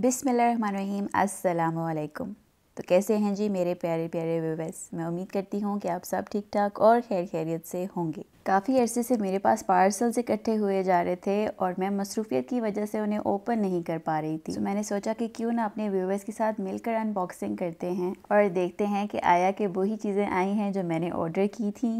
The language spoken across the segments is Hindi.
बिसमीम असलकुम तो कैसे हैं जी मेरे प्यारे प्यारे व्यूवर्स मैं उम्मीद करती हूँ कि आप सब ठीक ठाक और खैर खैरियत से होंगे काफ़ी अरसे से मेरे पास पार्सल्स इकट्ठे हुए जा रहे थे और मैं मसरूफियत की वजह से उन्हें ओपन नहीं कर पा रही थी तो मैंने सोचा कि क्यों ना अपने व्यूवर्स के साथ मिलकर अनबॉक्सिंग करते हैं और देखते हैं कि आया कि वही चीज़ें आई हैं जो मैंने ऑर्डर की थी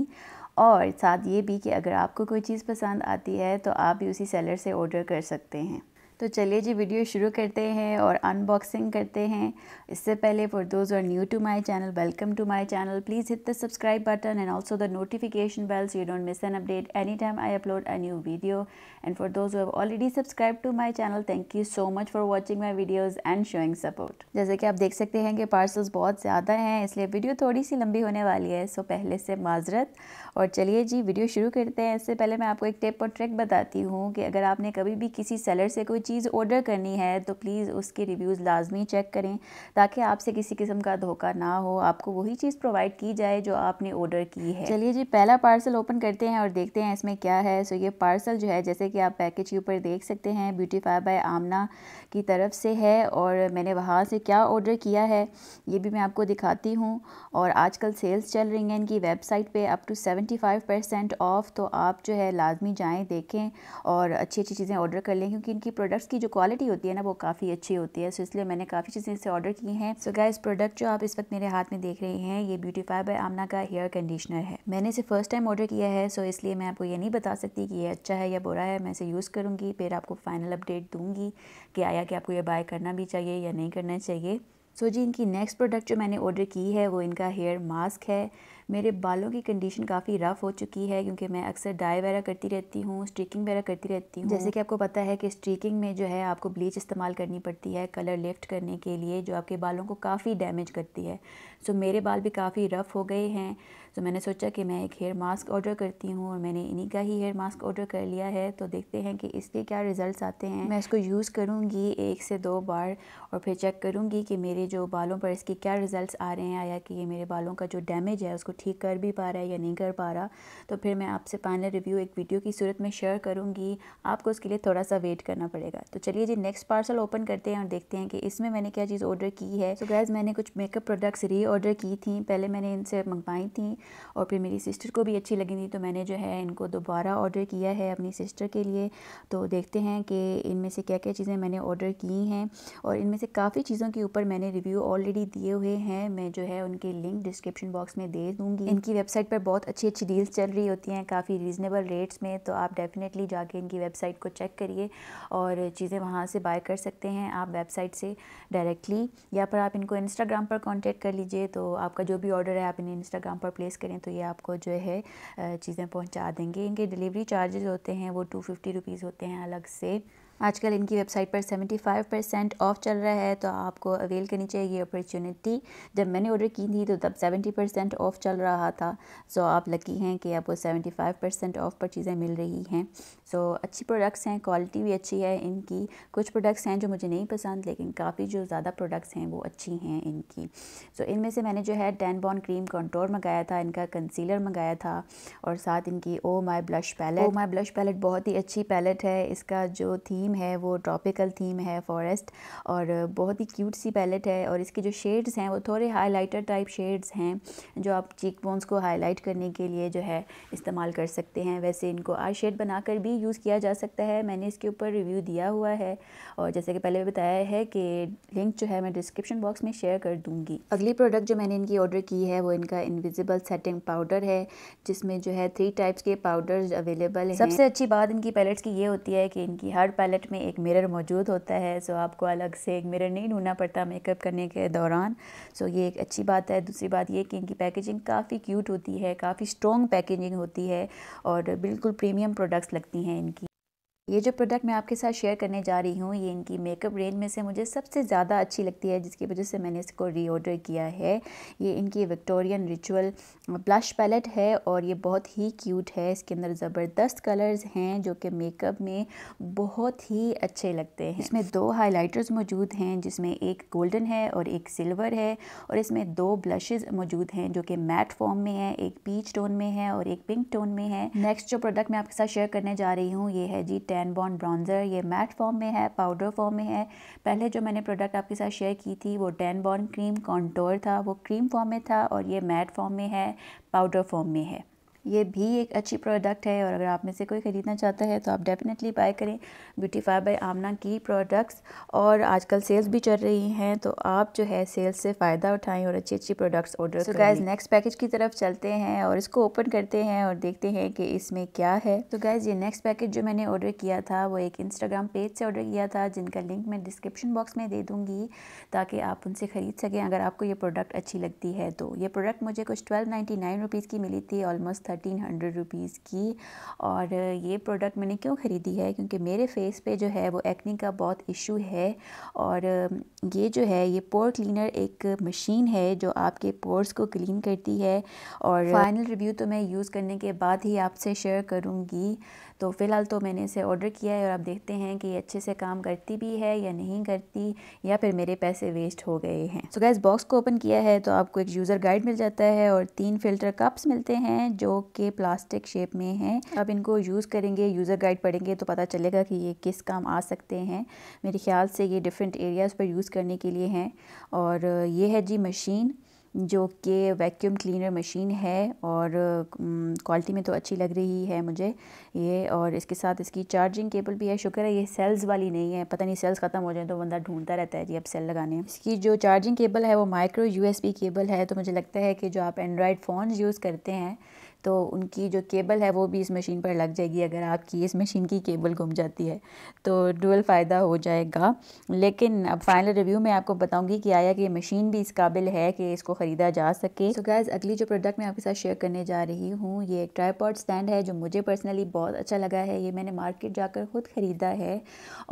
और साथ ये भी कि अगर आपको कोई चीज़ पसंद आती है तो आप भी उसी सेलर से ऑर्डर कर सकते हैं तो चलिए जी वीडियो शुरू करते हैं और अनबॉक्सिंग करते हैं इससे पहले for those are new to my channel welcome to my channel please hit the subscribe button and also the notification bells you don't miss an update any time I upload a new video and for those have already subscribe to my channel thank you so much for watching my videos and showing support जैसे कि आप देख सकते हैं कि पार्सल्स बहुत ज़्यादा हैं इसलिए वीडियो थोड़ी सी लंबी होने वाली है सो पहले से माजरत और चलिए जी वीडियो शुरू करते हैं इससे पहले मैं आपको एक टिप और ट्रिक बताती हूँ कि अगर आपने कभी भी किसी सेलर से कोई चीज़ ऑर्डर करनी है तो प्लीज़ उसके रिव्यूज़ लाजमी चेक करें ताकि आपसे किसी किस्म का धोखा ना हो आपको वही चीज़ प्रोवाइड की जाए जो आपने ऑर्डर की है चलिए जी पहला पार्सल ओपन करते हैं और देखते हैं इसमें क्या है सो ये पार्सल जो है जैसे कि आप पैकेज के ऊपर देख सकते हैं ब्यूटीफाई बाय आमना की तरफ से है और मैंने वहाँ से क्या ऑर्डर किया है ये भी मैं आपको दिखाती हूँ और आजकल सेल्स चल रही हैं इनकी वेबसाइट पे अप टू 75 परसेंट ऑफ़ तो आप जो है लाजमी जाएँ देखें और अच्छी अच्छी चीज़ें ऑर्डर कर लें क्योंकि इनकी प्रोडक्ट प्रोडक्ट्स की जो क्वालिटी होती है ना वो काफ़ी अच्छी होती है सो इसलिए मैंने काफ़ी चीज़ें इसे ऑर्डर की हैं सो गाइस प्रोडक्ट जो आप इस वक्त मेरे हाथ में देख रहे हैं ये ब्यूटीफाई बाय आमना का हेयर कंडीशनर है मैंने इसे फर्स्ट टाइम ऑर्डर किया है सो इसलिए मैं आपको ये नहीं बता सकती कि ये अच्छा है या बुरा है मैं इसे यूज़ करूँगी फिर आपको फाइनल अपडेट दूँगी कि आया कि आपको ये बाय करना भी चाहिए या नहीं करना चाहिए सो so जी इनकी नेक्स्ट प्रोडक्ट जो मैंने ऑर्डर की है वो इनका हेयर मास्क है मेरे बालों की कंडीशन काफ़ी रफ़ हो चुकी है क्योंकि मैं अक्सर डाई वगैरह करती रहती हूँ स्ट्रीकिंग वगैरह करती रहती हूँ जैसे कि आपको पता है कि स्ट्रीकिंग में जो है आपको ब्लीच इस्तेमाल करनी पड़ती है कलर लिफ्ट करने के लिए जो आपके बालों को काफ़ी डैमेज करती है सो so, मेरे बाल भी काफ़ी रफ़ हो गए हैं तो मैंने सोचा कि मैं एक हेयर मास्क ऑर्डर करती हूँ और मैंने इन्हीं का ही हेयर मास्क ऑर्डर कर लिया है तो देखते हैं कि इसके क्या रिज़ल्ट आते हैं मैं इसको यूज़ करूँगी एक से दो बार और फिर चेक करूँगी कि मेरे जो बालों पर इसके क्या रिज़ल्ट आ रहे हैं आया कि ये मेरे बालों का जो डैमेज है उसको ठीक कर भी पा रहा है या नहीं कर पा रहा तो फिर मैं आपसे फाइनल रिव्यू एक वीडियो की सूरत में शेयर करूँगी आपको उसके लिए थोड़ा सा वेट करना पड़ेगा तो चलिए जी नेक्स्ट पार्सल ओपन करते हैं और देखते हैं कि इसमें मैंने क्या चीज़ ऑर्डर की है तो so गैज़ मैंने कुछ मेकअप प्रोडक्ट्स री ऑर्डर की थी पहले मैंने इनसे मंगवाई थी और फिर मेरी सिस्टर को भी अच्छी लगी थी तो मैंने जो है इनको दोबारा ऑर्डर किया है अपनी सिस्टर के लिए तो देखते हैं कि इनमें से क्या क्या चीज़ें मैंने ऑर्डर की हैं और इनमें से काफ़ी चीज़ों के ऊपर मैंने रिव्यू ऑलरेडी दिए हुए हैं मैं जो है उनके लिंक डिस्क्रिप्शन बॉक्स में दे दूँगी इनकी वेबसाइट पर बहुत अच्छी अच्छी डील्स चल रही होती हैं काफ़ी रीज़नेबल रेट्स में तो आप डेफ़िनेटली जाके इनकी वेबसाइट को चेक करिए और चीज़ें वहाँ से बाय कर सकते हैं आप वेबसाइट से डायरेक्टली या फिर आप इनको इंस्टाग्राम पर कॉन्टेक्ट कर लीजिए तो आपका जो भी ऑर्डर है आप इन्हें इंस्टाग्राम पर प्लेस प्लेस करें तो ये आपको जो है चीज़ें पहुंचा देंगे इनके डिलीवरी चार्जेस होते हैं वो टू फिफ्टी रुपीज़ होते हैं अलग से आजकल इनकी वेबसाइट पर 75 परसेंट ऑफ चल रहा है तो आपको अवेल करनी चाहिए ये अपॉर्चुनिटी जब मैंने ऑर्डर की थी तो तब 70 परसेंट ऑफ चल रहा था सो आप लकी हैं कि आपको 75 परसेंट ऑफ पर चीज़ें मिल रही हैं सो अच्छी प्रोडक्ट्स हैं क्वालिटी भी अच्छी है इनकी कुछ प्रोडक्ट्स हैं जो मुझे नहीं पसंद लेकिन काफ़ी जो ज़्यादा प्रोडक्ट्स हैं वो अच्छी हैं इनकी सो इनमें से मैंने जो है डैन बॉन क्रीम कंट्रोल मंगाया था इनका कंसीलर मंगाया था और साथ इनकी oh my blush palette oh my blush palette बहुत ही अच्छी पैलेट है इसका जो थी थीम है वो ट्रॉपिकल थीम है फॉरेस्ट और बहुत ही क्यूट सी पैलेट है और इसके जो शेड्स हैं वो थोड़े हाइलाइटर टाइप शेड्स हैं जो आप चीक बोन्स को हाईलाइट करने के लिए जो है इस्तेमाल कर सकते हैं वैसे इनको आई शेड बनाकर भी यूज़ किया जा सकता है मैंने इसके ऊपर रिव्यू दिया हुआ है और जैसे कि पहले बताया है कि लिंक जो है मैं डिस्क्रिप्शन बॉक्स में शेयर कर दूँगी अगली प्रोडक्ट जो मैंने इनकी ऑर्डर की है वो इनका इनविजिबल सेटिंग पाउडर है जिसमें जो है थ्री टाइप्स के पाउडर्स अवेलेबल हैं सबसे अच्छी बात इनकी पैलेट्स की ये होती है कि इनकी हर पैलेट पैलेट में एक मिरर मौजूद होता है सो आपको अलग से एक मिरर नहीं ढूंढना पड़ता मेकअप करने के दौरान सो ये एक अच्छी बात है दूसरी बात ये कि इनकी पैकेजिंग काफ़ी क्यूट होती है काफ़ी स्ट्रॉन्ग पैकेजिंग होती है और बिल्कुल प्रीमियम प्रोडक्ट्स लगती हैं इनकी ये जो प्रोडक्ट मैं आपके साथ शेयर करने जा रही हूँ ये इनकी मेकअप रेंज में से मुझे सबसे ज़्यादा अच्छी लगती है जिसकी वजह से मैंने इसको रीऑर्डर किया है ये इनकी विक्टोरियन रिचुअल ब्लश पैलेट है और ये बहुत ही क्यूट है इसके अंदर ज़बरदस्त कलर्स हैं जो कि मेकअप में बहुत ही अच्छे लगते हैं इसमें दो हाइलाइटर्स मौजूद हैं जिसमें एक गोल्डन है और एक सिल्वर है और इसमें दो ब्लशेज मौजूद हैं जो कि मैट फॉर्म में है एक पीच टोन में है और एक पिंक टोन में है नेक्स्ट जो प्रोडक्ट मैं आपके साथ शेयर करने जा रही हूँ ये है जी टैन बॉन ब्राउन्ज़र ये मैट फॉर्म में है पाउडर फॉर्म में है पहले जो मैंने प्रोडक्ट आपके साथ शेयर की थी वो टैन बॉन क्रीम कॉन्टोर था वो क्रीम फॉर्म में था और ये मैट फॉर्म में है पाउडर फॉर्म में है ये भी एक अच्छी प्रोडक्ट है और अगर आप में से कोई ख़रीदना चाहता है तो आप डेफिनेटली बाय करें ब्यूटीफाई बाय आमना की प्रोडक्ट्स और आजकल सेल्स भी चल रही हैं तो आप जो है सेल्स से फ़ायदा उठाएं और अच्छी अच्छी प्रोडक्ट्स ऑर्डर तो गाइज नेक्स्ट पैकेज की तरफ चलते हैं और इसको ओपन करते हैं और देखते हैं कि इसमें क्या है तो गैज़ ये नेक्स्ट पैकेज जो मैंने ऑर्डर किया था वो एक इंस्टाग्राम पेज से ऑर्डर किया था जिनका लिंक मैं डिस्क्रिप्शन बॉक्स में दे दूँगी ताकि आप उनसे ख़रीद सकें अगर आपको ये प्रोडक्ट अच्छी लगती है तो ये प्रोडक्ट मुझे कुछ ट्वेल्व नाइन्टी की मिली थी ऑलमोस्ट थर्टीन हंड्रेड रुपीज़ की और ये प्रोडक्ट मैंने क्यों ख़रीदी है क्योंकि मेरे फेस पे जो है वो एक्ने का बहुत इशू है और ये जो है ये पोर क्लीनर एक मशीन है जो आपके पोर्स को क्लीन करती है और फाइनल रिव्यू तो मैं यूज़ करने के बाद ही आपसे शेयर करूँगी तो फ़िलहाल तो मैंने इसे ऑर्डर किया है और आप देखते हैं कि ये अच्छे से काम करती भी है या नहीं करती या फिर मेरे पैसे वेस्ट हो गए हैं सो गैस बॉक्स को ओपन किया है तो आपको एक यूज़र गाइड मिल जाता है और तीन फ़िल्टर कप्स मिलते हैं जो कि प्लास्टिक शेप में हैं आप इनको यूज़ करेंगे यूज़र गाइड पढ़ेंगे तो पता चलेगा कि ये किस काम आ सकते हैं मेरे ख्याल से ये डिफरेंट एरियाज़ पर यूज़ करने के लिए हैं और ये है जी मशीन जो कि वैक्यूम क्लीनर मशीन है और क्वालिटी में तो अच्छी लग रही है मुझे ये और इसके साथ इसकी चार्जिंग केबल भी है शुक्र है ये सेल्स वाली नहीं है पता नहीं सेल्स ख़त्म हो जाए तो बंदा ढूंढता रहता है जी अब सेल लगाने इसकी जो चार्जिंग केबल है वो माइक्रो यूएसबी केबल है तो मुझे लगता है कि जो आप एंड्रॉयड फ़ोन यूज़ करते हैं तो उनकी जो केबल है वो भी इस मशीन पर लग जाएगी अगर आपकी इस मशीन की केबल घूम जाती है तो डुअल फ़ायदा हो जाएगा लेकिन अब फाइनल रिव्यू में आपको बताऊंगी कि आया कि ये मशीन भी इस काबिल है कि इसको ख़रीदा जा सके तो so गैज़ अगली जो प्रोडक्ट मैं आपके साथ शेयर करने जा रही हूँ ये एक ट्राईपॉड स्टैंड है जो मुझे पर्सनली बहुत अच्छा लगा है ये मैंने मार्केट जाकर ख़ुद ख़रीदा है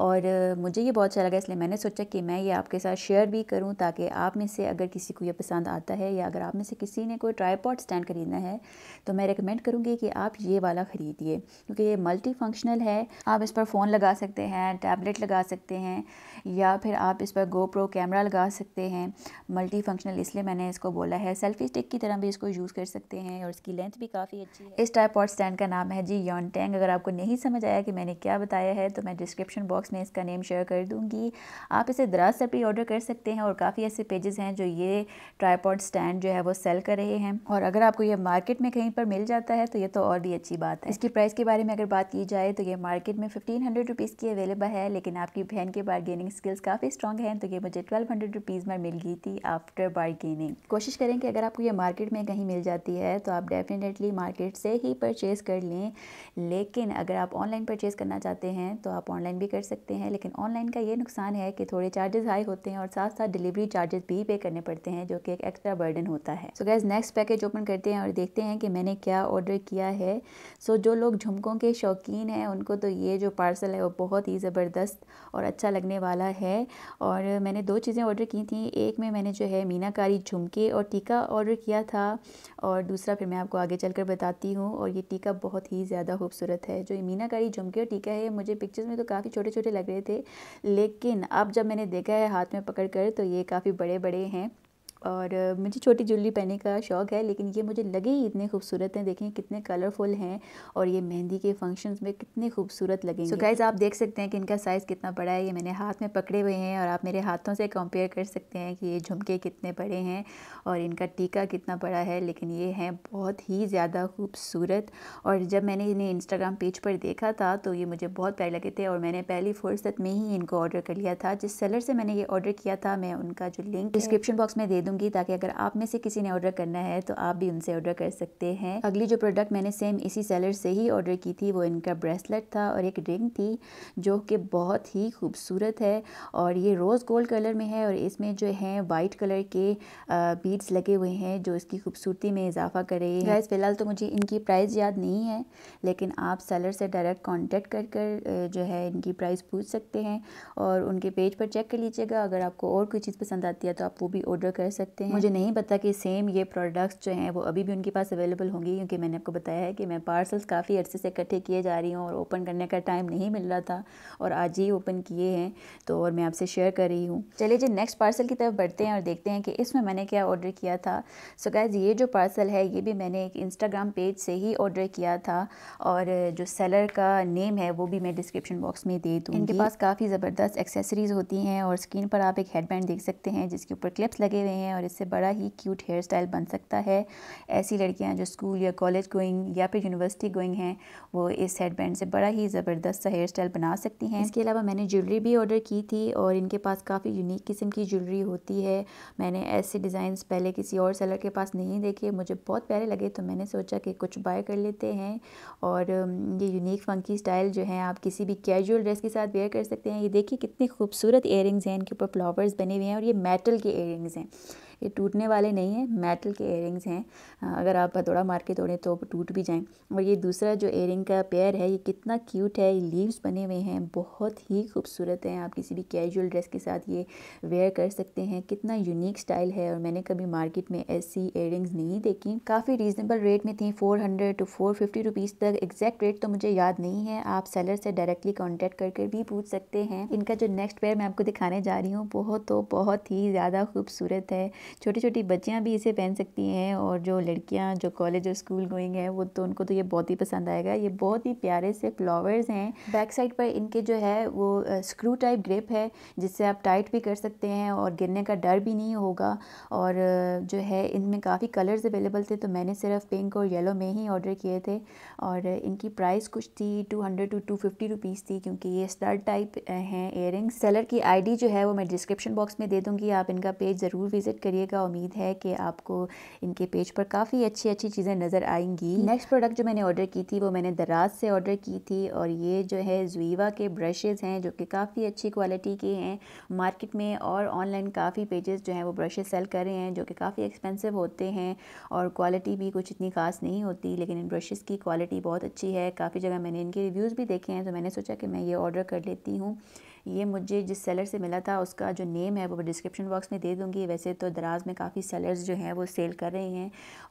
और मुझे ये बहुत अच्छा लगा इसलिए मैंने सोचा कि मैं ये आपके साथ शेयर भी करूँ ताकि आप में से अगर किसी को ये पसंद आता है या अगर आप में से किसी ने कोई ट्राईपॉड स्टैंड ख़रीदना है तो मैं मैं रिकमेंड करूँगी कि आप ये वाला ख़रीदिए क्योंकि ये मल्टी फंक्शनल है आप इस पर फ़ोन लगा सकते हैं टैबलेट लगा सकते हैं या फिर आप इस पर गो प्रो कैमरा लगा सकते हैं मल्टी फंक्शनल इसलिए मैंने इसको बोला है सेल्फी स्टिक की तरह भी इसको यूज़ कर सकते हैं और इसकी लेंथ भी काफ़ी अच्छी है इस टाइप और स्टैंड का नाम है जी यॉन टैंग अगर आपको नहीं समझ आया कि मैंने क्या बताया है तो मैं डिस्क्रिप्शन बॉक्स में इसका नेम शेयर कर दूँगी आप इसे दराज से भी ऑर्डर कर सकते हैं और काफ़ी ऐसे पेजेस हैं जो ये ट्राईपॉड स्टैंड जो है वो सेल कर रहे हैं और अगर आपको ये मार्केट में कहीं पर मिल जाता है तो ये तो और भी अच्छी बात है इसकी प्राइस के बारे में अगर बात की जाए तो ये मार्केट में फिफ्टीन हंड्रेड रुपीज़ की अवेलेबल है लेकिन आपकी बहन की बारगेनिंग स्किल्स काफ़ी स्ट्रॉग हैं तो ये मुझे ट्वेल्व हंड्रेड रुपीज़ में मिल गई थी आफ्टर बारगेनिंग कोशिश करें कि अगर आपको ये मार्केट में कहीं मिल जाती है तो आप डेफिनेटली मार्केट से ही परचेज़ कर लें लेकिन अगर आप ऑनलाइन परचेज़ करना चाहते हैं तो आप ऑनलाइन भी कर सकते हैं लेकिन ऑनलाइन का ये नुकसान है कि थोड़े चार्जेस हाई होते हैं और साथ साथ डिलीवरी चार्जेस भी पे करने पड़ते हैं जो कि एक एक्स्ट्रा बर्डन होता है so guys next package open करते हैं और देखते हैं कि मैंने मैंने क्या ऑर्डर किया है सो so, जो लोग झुमकों के शौकीन हैं उनको तो ये जो पार्सल है वो बहुत ही ज़बरदस्त और अच्छा लगने वाला है और मैंने दो चीज़ें ऑर्डर की थी एक में मैंने जो है मीनाकारी झुमके और टीका ऑर्डर किया था और दूसरा फिर मैं आपको आगे चल कर बताती हूँ और ये टीका बहुत ही ज़्यादा खूबसूरत है जो मीनाकारी झुमके और टीका है मुझे पिक्चर्स में तो काफ़ी छोटे छोटे लग रहे थे लेकिन अब जब मैंने देखा है हाथ में पकड़ कर तो ये काफ़ी बड़े बड़े हैं और मुझे छोटी ज्वेलरी पहनने का शौक़ है लेकिन ये मुझे लगे ही इतने खूबसूरत हैं देखें कितने कलरफुल हैं और ये मेहंदी के फंक्शंस में कितने खूबसूरत लगेंगे सो so गाइज आप देख सकते हैं कि इनका साइज़ कितना बड़ा है ये मैंने हाथ में पकड़े हुए हैं और आप मेरे हाथों से कंपेयर कर सकते हैं कि ये झुमके कितने बड़े हैं और इनका टीका कितना बड़ा है लेकिन ये हैं बहुत ही ज़्यादा खूबसूरत और जब मैंने इन्हें इंस्टाग्राम पेज पर देखा था तो ये मुझे बहुत प्यारे लगे थे और मैंने पहली फुर्सत में ही इनको ऑर्डर कर लिया था जिस सेलर से मैंने ये ऑर्डर किया था मैं उनका जो लिंक डिस्क्रिप्शन बॉक्स में दे दूँ दूंगी ताकि अगर आप में से किसी ने ऑर्डर करना है तो आप भी उनसे ऑर्डर कर सकते हैं अगली जो प्रोडक्ट मैंने सेम इसी सेलर से ही ऑर्डर की थी वो इनका ब्रेसलेट था और एक रिंग थी जो कि बहुत ही खूबसूरत है और ये रोज़ गोल्ड कलर में है और इसमें जो है वाइट कलर के बीड्स लगे हुए हैं जो इसकी खूबसूरती में इजाफा करे गैस फ़िलहाल तो मुझे इनकी प्राइस याद नहीं है लेकिन आप सेलर से डायरेक्ट कॉन्टेक्ट कर कर जो है इनकी प्राइस पूछ सकते हैं और उनके पेज पर चेक कर लीजिएगा अगर आपको और कोई चीज़ पसंद आती है तो आप वो भी ऑर्डर कर सकते सकते हैं मुझे नहीं पता कि सेम ये प्रोडक्ट्स जो हैं वो अभी भी उनके पास अवेलेबल होंगी क्योंकि मैंने आपको बताया है कि मैं पार्सल्स काफ़ी अर्से से इकट्ठे किए जा रही हूँ और ओपन करने का टाइम नहीं मिल रहा था और आज ही ओपन किए हैं तो और मैं आपसे शेयर कर रही हूँ चलिए जी नेक्स्ट पार्सल की तरफ बढ़ते हैं और देखते हैं कि इसमें मैंने क्या ऑर्डर किया था सो गैज़ ये जो पार्सल है ये भी मैंने एक इंस्टाग्राम पेज से ही ऑर्डर किया था और जो सेलर का नेम है वो भी मैं डिस्क्रिप्शन बॉक्स में दे दूँ इनके पास काफ़ी ज़बरदस्त एक्सेसरीज़ होती हैं और स्क्रीन पर आप एक हेडबैंड देख सकते हैं जिसके ऊपर क्लिप्स लगे हुए हैं हैं और इससे बड़ा ही क्यूट हेयर स्टाइल बन सकता है ऐसी लड़कियां जो स्कूल या कॉलेज गोइंग या फिर यूनिवर्सिटी गोइंग हैं वो इस हेड बैंड से बड़ा ही ज़बरदस्त सा हेयर स्टाइल बना सकती हैं इसके अलावा मैंने ज्वेलरी भी ऑर्डर की थी और इनके पास काफ़ी यूनिक किस्म की ज्वेलरी होती है मैंने ऐसे डिज़ाइन पहले किसी और सेलर के पास नहीं देखे मुझे बहुत प्यारे लगे तो मैंने सोचा कि कुछ बाय कर लेते हैं और ये यूनिक फंकी स्टाइल जो है आप किसी भी कैजुअल ड्रेस के साथ वेयर कर सकते हैं ये देखिए कितने खूबसूरत एयरिंग्स हैं इनके ऊपर फ्लावर्स बने हुए हैं और ये मेटल के एयरिंग्स हैं ये टूटने वाले नहीं हैं मेटल के एयरिंग्स हैं अगर आप हथौड़ा मार के तोड़ें तो टूट भी जाएँ और ये दूसरा जो एयरिंग का पेयर है ये कितना क्यूट है ये लीव्स बने हुए हैं बहुत ही खूबसूरत हैं आप किसी भी कैजुअल ड्रेस के साथ ये वेयर कर सकते हैं कितना यूनिक स्टाइल है और मैंने कभी मार्केट में ऐसी एयरिंग्स नहीं देखी काफ़ी रीजनेबल रेट में थी four hundred to four fifty rupees तक एग्जैक्ट रेट तो मुझे याद नहीं है आप सेलर से डायरेक्टली कॉन्टैक्ट करके भी पूछ सकते हैं इनका जो नेक्स्ट पेयर मैं आपको दिखाने जा रही हूँ बहुत तो बहुत ही ज़्यादा खूबसूरत है छोटी छोटी बच्चियाँ भी इसे पहन सकती हैं और जो लड़कियाँ जो कॉलेज और स्कूल गोइंग है वो तो उनको तो ये बहुत ही पसंद आएगा ये बहुत ही प्यारे से फ्लावर्स हैं बैक साइड पर इनके जो है वो स्क्रू टाइप ग्रिप है जिससे आप टाइट भी कर सकते हैं और गिरने का डर भी नहीं होगा और जो है इनमें काफ़ी कलर्स अवेलेबल थे तो मैंने सिर्फ पिंक और येलो में ही ऑर्डर किए थे और इनकी प्राइस कुछ थी two hundred to two fifty rupees थी क्योंकि ये स्टर टाइप हैं एयर सेलर की आईडी जो है वो मैं डिस्क्रिप्शन बॉक्स में दे दूँगी आप इनका पेज ज़रूर विज़िट करिए करिएगा उम्मीद है कि आपको इनके पेज पर काफ़ी अच्छी अच्छी चीज़ें नज़र आएंगी नेक्स्ट प्रोडक्ट जो मैंने ऑर्डर की थी वो मैंने दराज से ऑर्डर की थी और ये जो है जुईवा के ब्रशेज़ हैं जो कि काफ़ी अच्छी क्वालिटी के हैं मार्केट में और ऑनलाइन काफ़ी पेजेस जो हैं वो ब्रशेज़ सेल कर रहे हैं जो कि काफ़ी एक्सपेंसिव होते हैं और क्वालिटी भी कुछ इतनी ख़ास नहीं होती लेकिन इन ब्रशेज़ की क्वालिटी बहुत अच्छी है काफ़ी जगह मैंने इनके रिव्यूज़ भी देखे हैं तो मैंने सोचा कि मैं ये ऑर्डर कर लेती हूँ ये मुझे जिस सेलर से मिला था उसका जो नेम है वो डिस्क्रिप्शन बॉक्स में दे दूँगी वैसे तो दराज में काफ़ी सेलर्स जो हैं वो सेल कर रहे हैं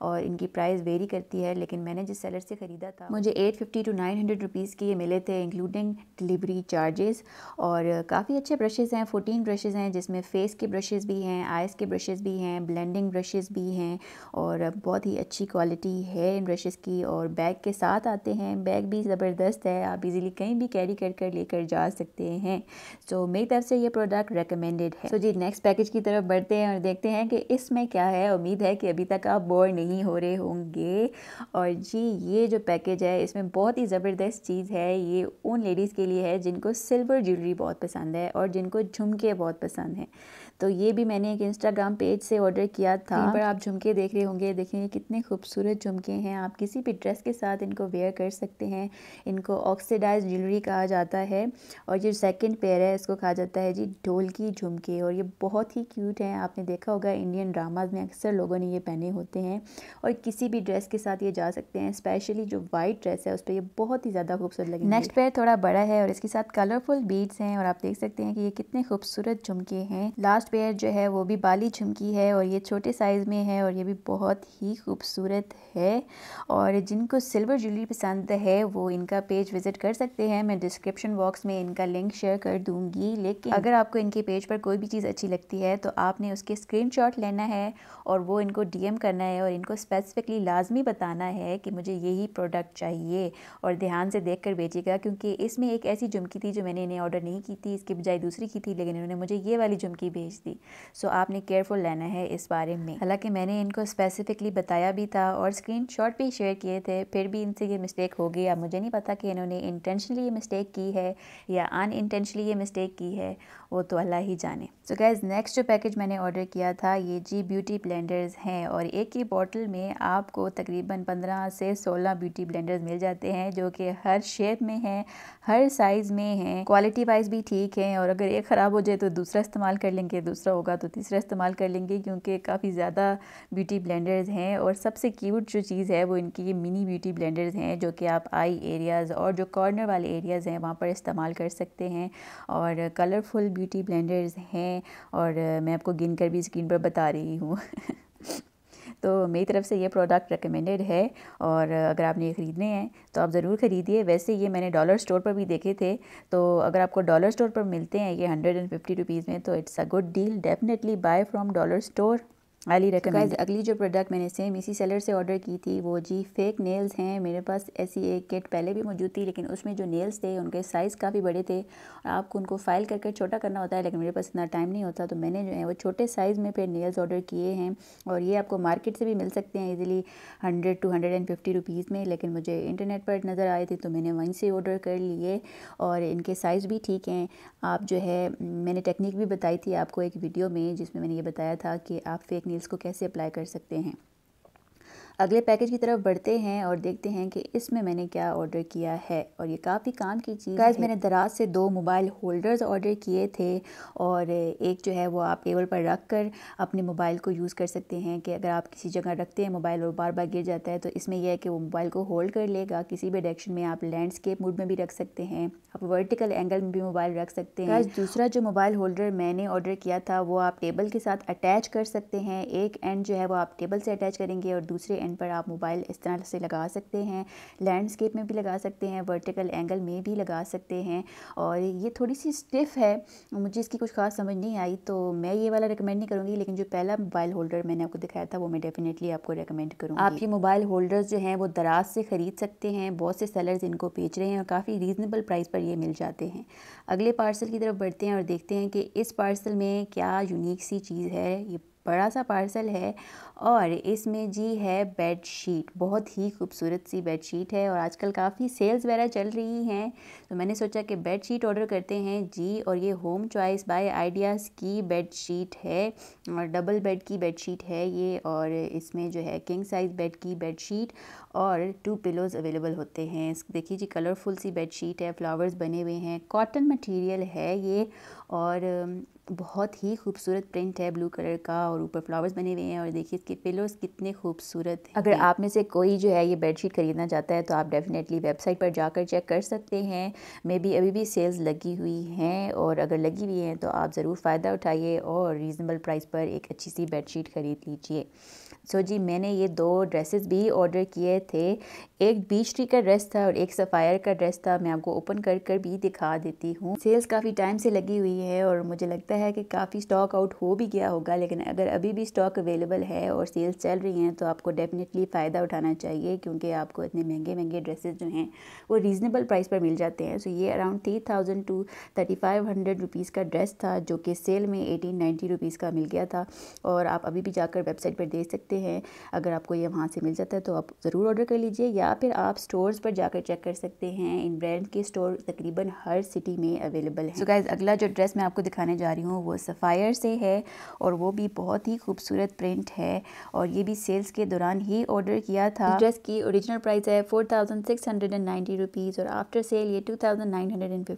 और इनकी प्राइस वेरी करती है लेकिन मैंने जिस सेलर से ख़रीदा था मुझे eight fifty to nine hundred rupees के ये मिले थे इंक्लूडिंग डिलीवरी चार्जेस और काफ़ी अच्छे ब्रशेज़ हैं फोटीन ब्रशेज़ हैं जिसमें फेस के ब्रशेज़ भी हैं आइज़ के ब्रशेज़ भी हैं ब्लेंडिंग ब्रशेज़ भी हैं और बहुत ही अच्छी क्वालिटी है इन ब्रशेज़ की और बैग के साथ आते हैं बैग भी ज़बरदस्त है आप इजीली कहीं भी कैरी कर कर लेकर जा सकते हैं सो so, मेरी तरफ से ये प्रोडक्ट रिकमेंडेड है तो so, जी नेक्स्ट पैकेज की तरफ बढ़ते हैं और देखते हैं कि इसमें क्या है उम्मीद है कि अभी तक आप बोर नहीं हो रहे होंगे और जी ये जो पैकेज है इसमें बहुत ही ज़बरदस्त चीज़ है ये उन लेडीज़ के लिए है जिनको सिल्वर ज्वेलरी बहुत पसंद है और जिनको झुमके बहुत पसंद हैं तो ये भी मैंने एक इंस्टाग्राम पेज से ऑर्डर किया था पर आप झुमके देख रहे होंगे देखें ये कितने खूबसूरत झुमके हैं आप किसी भी ड्रेस के साथ इनको वेयर कर सकते हैं इनको ऑक्सीडाइज ज्वेलरी कहा जाता है और जो सेकेंड पेयर है इसको कहा जाता है जी ढोलकी झुमके और ये बहुत ही क्यूट हैं आपने देखा होगा इंडियन ड्रामाज में अक्सर लोगों ने ये पहने होते हैं और किसी भी ड्रेस के साथ ये जा सकते हैं स्पेशली जो वाइट ड्रेस है उस पर यह बहुत ही ज़्यादा खूबसूरत लगे नेक्स्ट पेयर थोड़ा बड़ा है और इसके साथ कलरफुल बीड्स हैं और आप देख सकते हैं कि ये कितने खूबसूरत झुमके हैं लास्ट लास्ट पेयर जो है वो भी बाली झुमकी है और ये छोटे साइज़ में है और ये भी बहुत ही खूबसूरत है और जिनको सिल्वर ज्वेलरी पसंद है वो इनका पेज विज़िट कर सकते हैं मैं डिस्क्रिप्शन बॉक्स में इनका लिंक शेयर कर दूँगी लेकिन अगर आपको इनके पेज पर कोई भी चीज़ अच्छी लगती है तो आपने उसके स्क्रीन लेना है और वो इनको डी करना है और इनको स्पेसिफिकली लाजमी बताना है कि मुझे यही प्रोडक्ट चाहिए और ध्यान से देख कर बेचिएगा क्योंकि इसमें एक ऐसी झुमकी थी जो मैंने इन्हें ऑर्डर नहीं की थी इसके बजाय दूसरी की थी लेकिन इन्होंने मुझे ये वाली झुमकी भेज भेज दी सो आपने केयरफुल रहना है इस बारे में हालांकि मैंने इनको स्पेसिफिकली बताया भी था और स्क्रीन भी शेयर किए थे फिर भी इनसे ये मिस्टेक हो गई अब मुझे नहीं पता कि इन्होंने इंटेंशनली ये मिस्टेक की है या इंटेंशनली ये मिस्टेक की है वो तो अल्लाह ही जाने सो गैज़ नेक्स्ट जो पैकेज मैंने ऑर्डर किया था ये जी ब्यूटी ब्लेंडर्स हैं और एक ही बॉटल में आपको तकरीबन 15 से 16 ब्यूटी ब्लेंडर्स मिल जाते हैं जो कि हर शेप में हैं हर साइज़ में हैं क्वालिटी वाइज भी ठीक है और अगर एक ख़राब हो जाए तो दूसरा इस्तेमाल कर लेंगे दूसरा होगा तो तीसरा इस्तेमाल कर लेंगे क्योंकि काफ़ी ज़्यादा ब्यूटी ब्लेंडर्स हैं और सबसे क्यूट जो चीज़ है वो इनकी ये मिनी ब्यूटी ब्लेंडर्स हैं जो कि आप आई एरियाज़ और जो कॉर्नर वाले एरियाज़ हैं वहाँ पर इस्तेमाल कर सकते हैं और कलरफुल ब्यूटी ब्लेंडर्स हैं और मैं आपको गिन कर भी स्क्रीन पर बता रही हूँ तो मेरी तरफ़ से ये प्रोडक्ट रिकमेंडेड है और अगर आपने ये ख़रीदने हैं तो आप ज़रूर ख़रीदिए वैसे ये मैंने डॉलर स्टोर पर भी देखे थे तो अगर आपको डॉलर स्टोर पर मिलते हैं ये हंड्रेड एंड फिफ्टी रुपीज़ में तो it's a good deal definitely buy from dollar store recommend तो अगली जो प्रोडक्ट मैंने सेम इसी सेलर से ऑर्डर की थी वो जी फेक नेल्स हैं मेरे पास ऐसी एक किट पहले भी मौजूद थी लेकिन उसमें जो नेल्स थे उनके साइज़ काफ़ी बड़े थे और आपको उनको फाइल करके छोटा करना होता है लेकिन मेरे पास इतना टाइम नहीं होता तो मैंने जो है वो छोटे साइज़ में फिर नेल्स ऑर्डर किए हैं और ये आपको मार्केट से भी मिल सकते हैं easily hundred to hundred and fifty rupees में लेकिन मुझे इंटरनेट पर नज़र आए थे तो मैंने वहीं से ऑर्डर कर लिए और इनके साइज़ भी ठीक हैं आप जो है मैंने टेक्निक भी बताई थी आपको एक वीडियो में जिसमें मैंने ये बताया था कि आप फेक मील्स को कैसे अप्लाई कर सकते हैं अगले पैकेज की तरफ बढ़ते हैं और देखते हैं कि इसमें मैंने क्या ऑर्डर किया है और ये काफ़ी काम की चीज़ गाइस मैंने दराज से दो मोबाइल होल्डर्स ऑर्डर किए थे और एक जो है वो आप टेबल पर रख कर अपने मोबाइल को यूज़ कर सकते हैं कि अगर आप किसी जगह रखते हैं मोबाइल और बार बार गिर जाता है तो इसमें यह है कि वो मोबाइल को होल्ड कर लेगा किसी भी डायरेक्शन में आप लैंडस्केप मोड में भी रख सकते हैं आप वर्टिकल एंगल में भी मोबाइल रख सकते हैं दूसरा जो मोबाइल होल्डर मैंने ऑर्डर किया था वो आप टेबल के साथ अटैच कर सकते हैं एक एंड जो है वो आप टेबल से अटैच करेंगे और दूसरे एंड पर आप मोबाइल इस तरह से लगा सकते हैं लैंडस्केप में भी लगा सकते हैं वर्टिकल एंगल में भी लगा सकते हैं और ये थोड़ी सी स्टिफ है मुझे इसकी कुछ खास समझ नहीं आई तो मैं ये वाला रिकमेंड नहीं करूँगी लेकिन जो पहला मोबाइल होल्डर मैंने आपको दिखाया था वो मैं डेफिनेटली आपको रिकमेंड करूँगी आप ये मोबाइल होल्डर्स जो हैं वो दराज से ख़रीद सकते हैं बहुत से सेलर्स इनको बेच रहे हैं और काफ़ी रीज़नेबल प्राइस पर ये मिल जाते हैं अगले पार्सल की तरफ बढ़ते हैं और देखते हैं कि इस पार्सल में क्या यूनिक सी चीज़ है ये बड़ा सा पार्सल है और इसमें जी है बेड शीट बहुत ही खूबसूरत सी बेड शीट है और आजकल काफ़ी सेल्स वगैरह चल रही हैं तो मैंने सोचा कि बेड शीट ऑर्डर करते हैं जी और ये होम चॉइस बाय आइडियाज़ की बेड शीट है और डबल बेड की बेड शीट है ये और इसमें जो है किंग साइज़ बेड की बेड शीट और टू पिलोज़ अवेलेबल होते हैं देखिए जी कलरफुल सी बेड शीट है फ्लावर्स बने हुए हैं कॉटन मटीरियल है ये और बहुत ही खूबसूरत प्रिंट है ब्लू कलर का और ऊपर फ्लावर्स बने हुए हैं और देखिए इसके पिलोज कितने खूबसूरत हैं अगर आप में से कोई जो है ये बेडशीट ख़रीदना चाहता है तो आप डेफिनेटली वेबसाइट पर जाकर चेक कर सकते हैं मे बी अभी भी सेल्स लगी हुई हैं और अगर लगी हुई हैं तो आप ज़रूर फ़ायदा उठाइए और रीज़नेबल प्राइस पर एक अच्छी सी बेड ख़रीद लीजिए सो so जी मैंने ये दो ड्रेसेस भी ऑर्डर किए थे एक बीच ट्री का ड्रेस था और एक सफ़ायर का ड्रेस था मैं आपको ओपन कर कर भी दिखा देती हूँ सेल्स काफ़ी टाइम से लगी हुई है और मुझे लगता है सकता है कि काफ़ी स्टॉक आउट हो भी गया होगा लेकिन अगर अभी भी स्टॉक अवेलेबल है और सेल्स चल रही हैं तो आपको डेफिनेटली फ़ायदा उठाना चाहिए क्योंकि आपको इतने महंगे महंगे ड्रेसेस जो हैं वो रीज़नेबल प्राइस पर मिल जाते हैं सो ये around three thousand to thirty five hundred rupees का ड्रेस था जो कि सेल में एटीन नाइन्टी रुपीज़ का मिल गया था और आप अभी भी जाकर वेबसाइट पर देख सकते हैं अगर आपको ये वहाँ से मिल जाता है तो आप ज़रूर ऑर्डर कर लीजिए या फिर आप स्टोर्स पर जाकर चेक कर सकते हैं इन ब्रांड के स्टोर तकरीबन हर सिटी में अवेलेबल है सो so गाइज़ अगला जो ड्रेस मैं आपको दिखाने जा रही हूँ रही हूँ वो सफ़ायर से है और वो भी बहुत ही खूबसूरत प्रिंट है और ये भी सेल्स के दौरान ही ऑर्डर किया था ड्रेस की ओरिजिनल प्राइस है फोर थाउजेंड और आफ्टर सेल ये टू थाउजेंड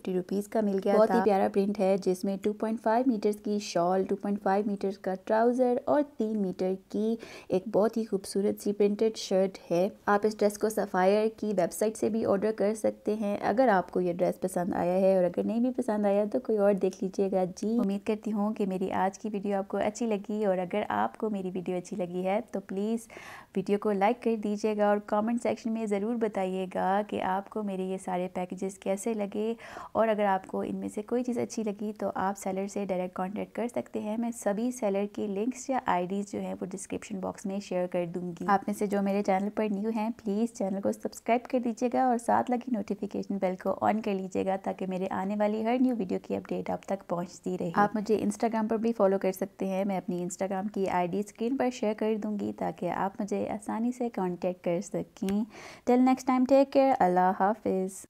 का मिल गया बहुत ही प्यारा प्रिंट है जिसमें टू पॉइंट मीटर्स की शॉल टू पॉइंट मीटर्स का ट्राउज़र और तीन मीटर की एक बहुत ही खूबसूरत सी प्रिंटेड शर्ट है आप इस ड्रेस को सफ़ायर की वेबसाइट से भी ऑर्डर कर सकते हैं अगर आपको ये ड्रेस पसंद आया है और अगर नहीं भी पसंद आया तो कोई और देख लीजिएगा जी उम्मीद करती हूँ कि मेरी आज की वीडियो आपको अच्छी लगी और अगर आपको मेरी वीडियो अच्छी लगी है तो प्लीज़ वीडियो को लाइक कर दीजिएगा और कमेंट सेक्शन में ज़रूर बताइएगा कि आपको मेरे ये सारे पैकेजेस कैसे लगे और अगर आपको इनमें से कोई चीज़ अच्छी लगी तो आप सेलर से डायरेक्ट कॉन्टेक्ट कर सकते हैं मैं सभी सेलर की लिंक्स या आईडीज़ जो हैं वो डिस्क्रिप्शन बॉक्स में शेयर कर दूँगी आप में से जो मेरे चैनल पर न्यू हैं प्लीज़ चैनल को सब्सक्राइब कर दीजिएगा और साथ लगी नोटिफिकेशन बेल को ऑन कर लीजिएगा ताकि मेरे आने वाली हर न्यू वीडियो की अपडेट आप तक पहुँचती रहे आप मुझे इंस्टाग्राम पर भी फॉलो कर सकते हैं मैं अपनी इंस्टाग्राम की आईडी स्क्रीन पर शेयर कर दूंगी ताकि आप मुझे आसानी से कांटेक्ट कर सकें till next time take care अल्लाह हाफिज़